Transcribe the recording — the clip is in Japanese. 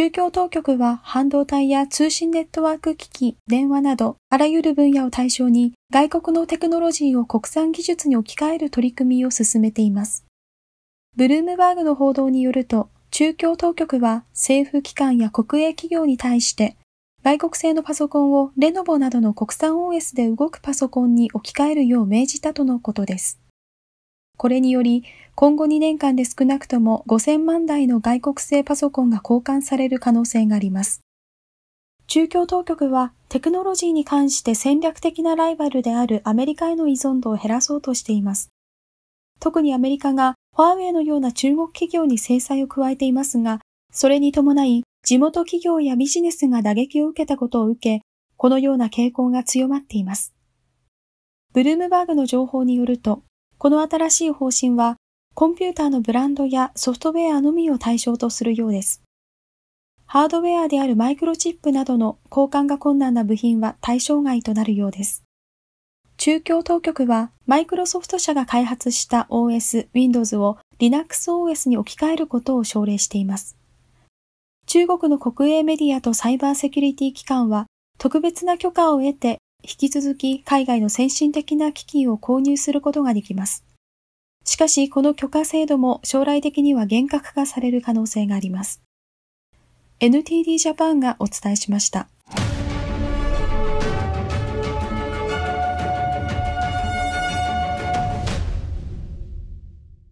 宗教当局は半導体や通信ネットワーク機器、電話など、あらゆる分野を対象に、外国のテクノロジーを国産技術に置き換える取り組みを進めています。ブルームバーグの報道によると、中共当局は政府機関や国営企業に対して、外国製のパソコンをレノボなどの国産 OS で動くパソコンに置き換えるよう命じたとのことです。これにより、今後2年間で少なくとも5000万台の外国製パソコンが交換される可能性があります。中共当局はテクノロジーに関して戦略的なライバルであるアメリカへの依存度を減らそうとしています。特にアメリカがファーウェイのような中国企業に制裁を加えていますが、それに伴い地元企業やビジネスが打撃を受けたことを受け、このような傾向が強まっています。ブルームバーグの情報によると、この新しい方針はコンピューターのブランドやソフトウェアのみを対象とするようです。ハードウェアであるマイクロチップなどの交換が困難な部品は対象外となるようです。中共当局は、マイクロソフト社が開発した OS Windows を LinuxOS に置き換えることを奨励しています。中国の国営メディアとサイバーセキュリティ機関は、特別な許可を得て、引き続き海外の先進的な機器を購入することができます。しかし、この許可制度も将来的には厳格化される可能性があります。NTD ジャパンがお伝えしました。